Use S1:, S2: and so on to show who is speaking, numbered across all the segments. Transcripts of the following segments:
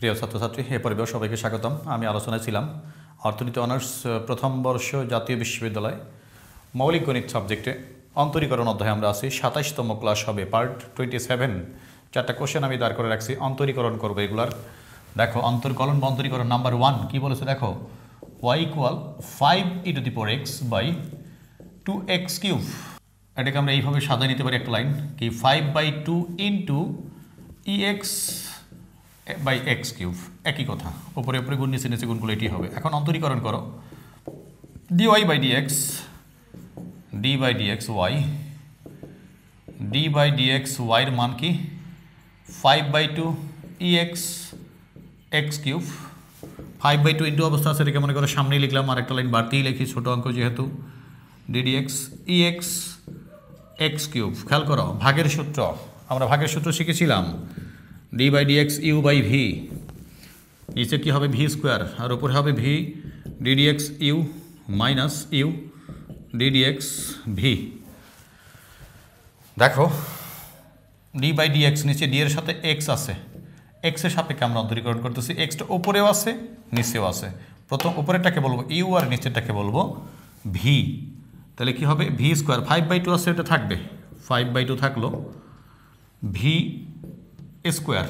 S1: প্রিয় ছাত্রছাত্রী এ পরিবার সবাইকে স্বাগতম আমি আলোচনায় ছিলাম অর্থনীতি অনার্স প্রথম বর্ষ জাতীয় বিশ্ববিদ্যালয় মৌলিক গণিত সাবজেক্টে অন্তরীকরণ অধ্যায়ে আমরা আছি সাতাশতম ক্লাস হবে পার্ট টোয়েন্টি সেভেন চারটা কোশ্চেন আমি দাঁড় করে রাখছি অন্তরীকরণ করবো এগুলার দেখো অন্তর্কলন বা অন্তরীকরণ নাম্বার ওয়ান কী বলেছে দেখো Y equal five E to the four X by two X cube এটাকে আমরা এইভাবে সাজায় নিতে পারি একটা লাইন কি five by two into E X by X cube একই কথা ওপরে ওপরে গুণ নিচে নিচে গুণগুলো এটি হবে এখন অন্তরীকরণ করো D Y by D X D by D X Y D by D X ওয়াইয়ের মান কি five by two E X X cube five by two into অবস্থা আছে এটাকে মনে করো সামনেই লিখলাম আর একটা লাইন বাড়তেই লিখি ছোটো অঙ্ক যেহেতু D D X E X X cube খেয়াল করো ভাগের সূত্র আমরা ভাগের সূত্র শিখেছিলাম D by D X U by V নিচে কী হবে ভি স্কোয়ার আর উপরে হবে V D X U minus U D D X V দেখো ডি বাই ডি এক্স নিচে ডি এর সাথে এক্স আছে এক্সের সাপেক্ষে আমরা অন্তরীকরণ করতেছি এক্সটা ওপরেও আছে নিচেও আছে প্রথম উপরেরটাকে বলবো ইউ আর নিচেরটাকে বলবো ভি তাহলে কি হবে V square five by two আছে এটা থাকবে ফাইভ বাই টু থাকলো V x²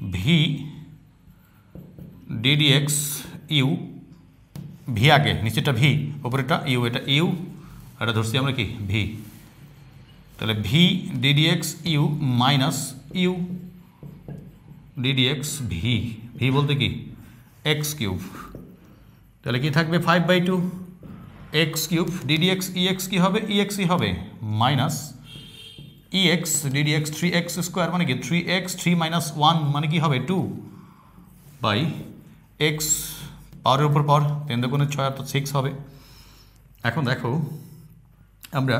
S1: v dd x u v আগে নিশ্চিত v উপরেটা u এটা u আমরা কি v তাহলে v dd x u - u dd x v v বলতে কি x³ তাহলে কি থাকবে 5/2 x³ dd x e x কি হবে e x e হবে - E X D D X three X square মানে কি three X three minus one মানে কি হবে টু বাই এক্স পাওয়ারের উপর পর তেন দেখুন ছয় অর্থাৎ সিক্স হবে এখন দেখো আমরা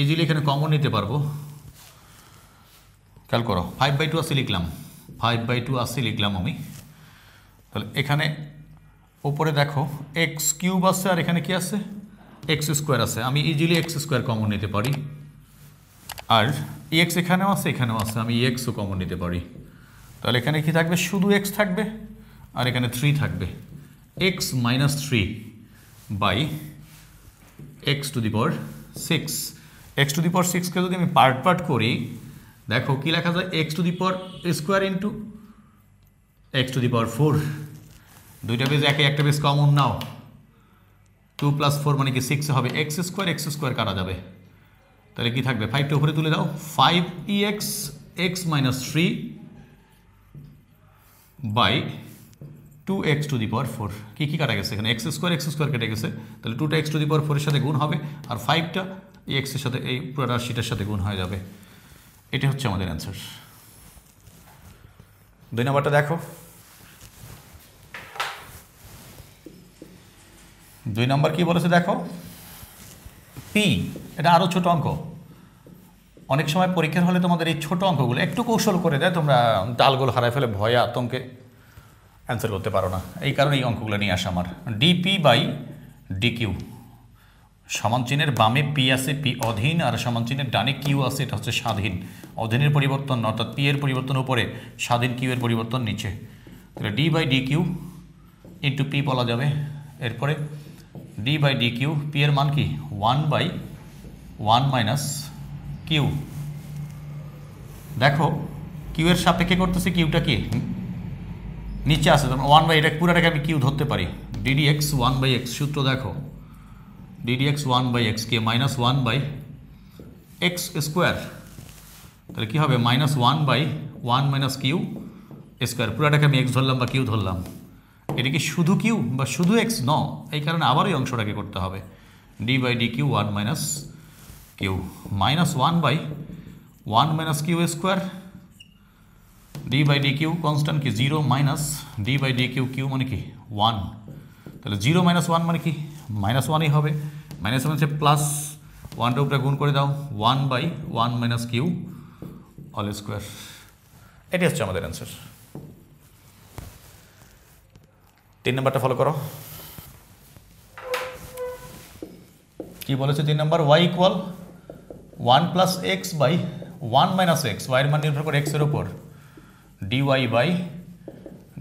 S1: ইজিলি এখানে কমন নিতে পারবো খেয়াল করো ফাইভ বাই টু আসি লিখলাম ফাইভ বাই টু আসি লিখলাম আমি তাহলে এখানে ওপরে দেখো এক্স কিউব আছে আর এখানে কি আছে এক্স স্কোয়ার আছে আমি ইজিলি এক্স স্কোয়ার কমন নিতে পারি আর এক্স e এখানেও আছে এখানেও আছে আমি এক্সও e কমন নিতে পারি তাহলে এখানে কি থাকবে শুধু এক্স থাকবে আর এখানে থ্রি থাকবে X minus three by X to the power six x to the পর সিক্সকে যদি আমি পার্ট পার্ট করি দেখো কি লেখা যায় x to the power square into X to the power four দুইটা বেজ একে একটা বেজ কমন নাও টু প্লাস ফোর মানে কি সিক্স হবে এক্স স্কোয়ার এক্স স্কোয়ার কাটা যাবে তাহলে কি থাকবে ফাইভটা উপরে তুলে দাও five E X X minus three by two X to the power four কী কী কাটা গেছে এখানে এক্স স্কোয়ার এক্স স্কোয়ার কেটে গেছে তাহলে টুটা এক্স টু দি পাওয়ার ফোরের সাথে গুণ হবে আর ফাইভটা এই এক্সের সাথে এই পুরো রাশিটার সাথে গুণ হয়ে যাবে এটা হচ্ছে আমাদের অ্যান্সার দুই নম্বরটা দেখো দুই নম্বর কি বলেছে দেখো পি এটা আরও ছোট অঙ্ক অনেক সময় পরীক্ষার হলে তোমাদের এই ছোট অঙ্কগুলো একটু কৌশল করে দেয় তোমরা ডালগুলো হারায় ফেলে ভয়ে আতঙ্কে অ্যান্সার করতে পারো না এই কারণে এই অঙ্কগুলো নিয়ে আসা আমার ডিপি বাই ডিকিউ সমান চিহ্নের বামে পি আছে পি অধীন আর সমান চিহ্নের ডানে কিউ আছে এটা হচ্ছে স্বাধীন অধীনের পরিবর্তন অর্থাৎ পি এর পরিবর্তন উপরে স্বাধীন কিউ এর পরিবর্তন নিচে তাহলে D by D Q into P বলা যাবে এরপরে D by D Q P এর মান কি one by one minus Q দেখো কিউয়ের সাপেক্ষে করতেছে কিউটা কি নিচে আসে আছে ওয়ান বাই এটা পুরাটাকে আমি কিউ ধরতে পারি D D X one by X সূত্র দেখো D D X one by X কে minus one by X square তাহলে কী হবে minus one by one minus Q square পুরাটাকে আমি এক্স ধরলাম বা কিউ ধরলাম এটা কি শুধু কিউ বা শুধু এক্স ন এই কারণে আবারই অংশটাকে করতে হবে D by D Q one minus q - 1 / 1 - q2 d / dq constant की 0 - d / dq q माने की 1 তাহলে 0 - 1 মানে কি -1 ই হবে -1 সে প্লাস 1 টোপরে গুণ করে দাও 1 / 1 - q ^ 2 এনিস জামাদার অ্যানসারস তিন নাম্বারটা ফলো করো কি বলেছে তিন number y = one plus X by one minus X ওয়াইয়ের মান নির্ভর করে এক্সের ওপর D Y by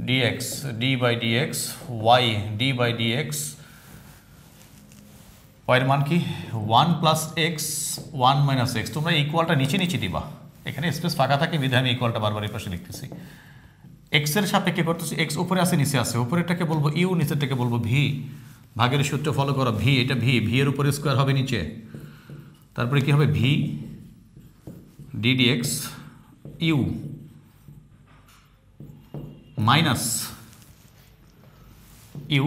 S1: D X D by D X Y D by D X ওয়াইয়ের মান কি one plus X one minus X তোমরা ইকুয়ালটা নিচে নিচে দিবা এখানে স্পেস ফাঁকা থাকে বিধে আমি ইকুয়ালটা বারবার এই পাশে লিখতেছি এক্সের সাপেক্ষে করতেছি এক্স উপরে আছে নিচে আছে উপরেরটাকে বলবো ইউ নিচেরটাকে বলবো ভি ভাগের সূত্র ফলো করো ভি এটা ভি ভি এর উপরে স্কোয়ার হবে নিচে তারপরে কি হবে V D D X U minus U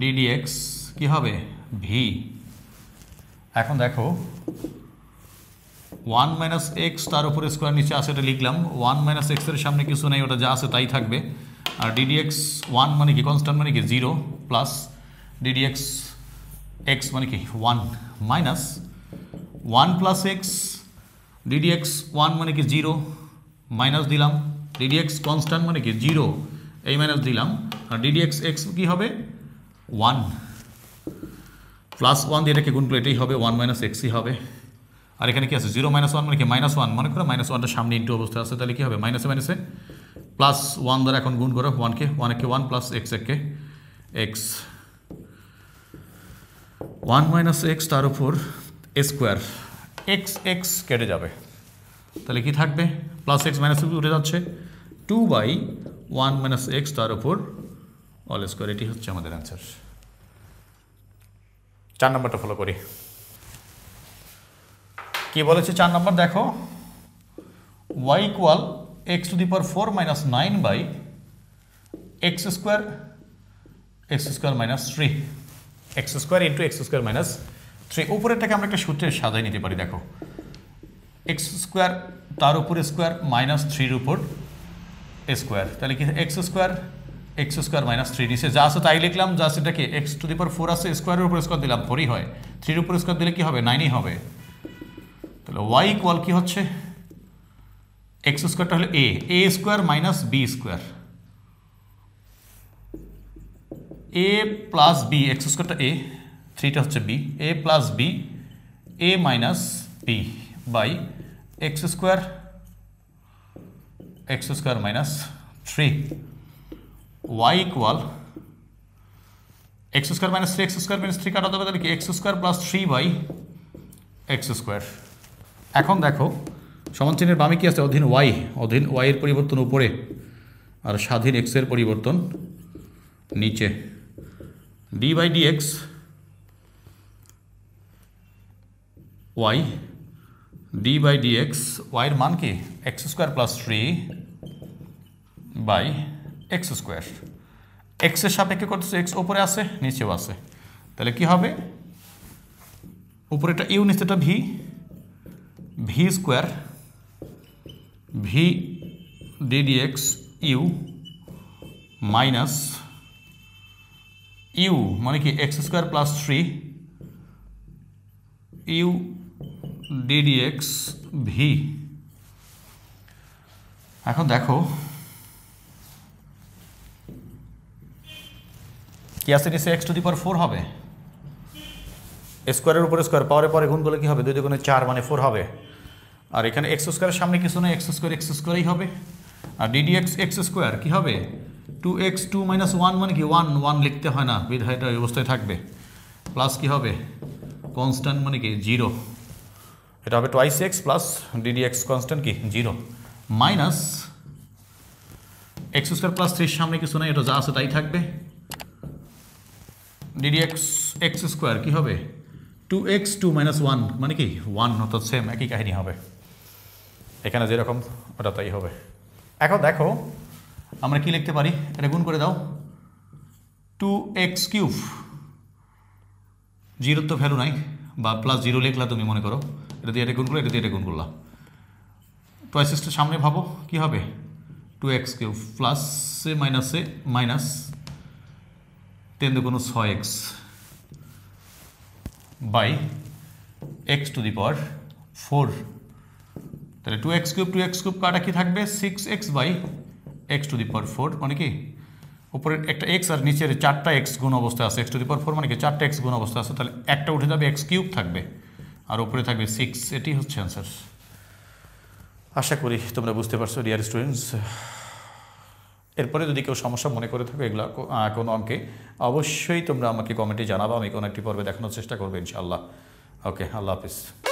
S1: D D X কি হবে ভি এখন দেখো ওয়ান মাইনাস এক্স তার উপরে স্কোয়ার নিচে আসে এটা লিখলাম ওয়ান মাইনাস এক্সের সামনে কিছু নেই ওটা যা আছে তাই থাকবে আর ডিডিএক্স ওয়ান মানে কি কনস্ট্যান্ট মানে কি জিরো প্লাস ডিডিএক্স এক্স মানে কি one minus one plus X D D X one মানে কি জিরো মাইনাস দিলাম ডিডিএক্স কনস্ট্যান্ট মানে কি জিরো এই মাইনাস দিলাম আর ডিডিএক্স এক্স কী হবে ওয়ান প্লাস ওয়ান দিয়ে এটাকে গুণ করলে এটাই হবে ওয়ান মাইনাস এক্সই হবে আর এখানে কি আছে জিরো মাইনাস ওয়ান মানে কি মাইনাস ওয়ান মনে করো মাইনাস ওয়ানটা সামনে ইন্টু অবস্থায় আছে তাহলে কি হবে মাইনাসে মাইনাসে প্লাস ওয়ান দ্বারা এখন গুণ করো ওয়ানকে ওয়ানকে ওয়ান প্লাস এক্স একে এক্স ওয়ান মাইনাস এক্স তার উপর স্কোয়ার এক্স এক্স কেটে যাবে তাহলে কি থাকবে প্লাস এক্স মাইনাস উঠে যাচ্ছে two by one minus X তার উপর অল স্কোয়ার এটি হচ্ছে আমাদের অ্যান্সার চার নম্বরটা ফলো করি কি বলেছে চার নম্বর দেখো Y equal X to the power four minus nine by X square X square minus three X square into X square minus three উপরেরটাকে আমরা একটা সূত্রের সাজাই নিতে পারি দেখো এক্স স্কোয়ার তার উপরে স্কোয়ার মাইনাস থ্রির উপর স্কোয়ার তাহলে কি X square X square minus three নিচে যা আছে তাই লিখলাম যা আছে এটাকে x to the power four আছে স্কোয়ারের উপর স্কোয়ার দিলাম ফোরই হয় থ্রির উপর স্কোয়ার দিলে কি হবে নাইনই হবে তাহলে ওয়াই ইকুয়াল কি হচ্ছে এক্স স্কোয়ারটা হলো A A square minus B square A plus B X স্কোয়ারটা এ থ্রিটা হচ্ছে B A plus B A minus B by X square X square minus three Y equal X square minus three X square minus three কাটা যাবে তাহলে কি X square plus three by X square এখন দেখো সমানচিহ্নের বামে কি আছে অধীন ওয়াই অধীন ওয়াইয়ের পরিবর্তন উপরে আর স্বাধীন এক্সের পরিবর্তন নিচে D d by dx y d by dx y এর মান কি x square plus three by X square এক্সের সাপেক্ষে করতেছে এক্স ওপরে আছে নিচেও আছে তাহলে কি হবে উপরেটা ইউ নিচেটা V V square V D D X U minus U মানে কি X square plus three U D D X V এখন দেখো কি আছে সে X to the power four হবে স্কোয়ারের উপরে স্কোয়ার পাওয়ারে পরে গুণ বলে কি হবে দুই গুণে চার মানে ফোর হবে আর এখানে এক্স স্কোয়ারের সামনে কিছু নয় এক্স স্কোয়ার এক্স স্কোয়ারই হবে আর ডিডি এক্স এক্স স্কোয়ার কী হবে two X to minus one মানে কি ওয়ান ওয়ান লিখতে হয় না বিধায়টা ওই অবস্থায় থাকবে প্লাস কি হবে কনস্ট্যান্ট মানে কি জিরো এটা হবে twice X plus D D X constant কি zero minus X square plus থ্রির সামনে কিছু নাই এটা যা আছে তাই থাকবে ডিডি এক্স এক্স স্কোয়ার কী হবে two X to minus one মানে কি ওয়ান অর্থাৎ সেম একই কাহিনী হবে এখানে যেরকম ওটা তাই হবে এখন দেখো আমরা কি লিখতে পারি এটা গুণ করে দাও টু এক্স কিউব জিরোর তো ভ্যালু নাই বা প্লাস জিরো লিখলা তুমি মনে করো এটা দিয়ে এটা গুণ করলো এটা দিয়ে এটা গুণ করলা টয়েসেসটা সামনে ভাবো কি হবে টু এক্স কিউব প্লাস এ মাইনাসে মাইনাস টেন দু কোনো ছয় X by X to the power four তাহলে two X cube two X cube কাটা কি থাকবে six X by X to the power four মানে কি উপরের একটা এক্স আর নিচের চারটা এক্স গুণ অবস্থা আছে X to the power four মানে কি চারটা এক্স গুণ অবস্থা আছে তাহলে একটা উঠে যাবে এক্স কিউব থাকবে আর উপরে থাকবে সিক্স এটি হচ্ছে অ্যান্সার আশা করি তোমরা বুঝতে পারছো ডিয়ার স্টুডেন্টস এরপরে যদি কেউ সমস্যা মনে করে থাকো এগুলো কোনো অঙ্কে অবশ্যই তোমরা আমাকে কমেন্টে জানাবো আমি কোনো একটি পর্বে দেখানোর চেষ্টা করবো ইনশাআল্লাহ ওকে আল্লাহ হাফিজ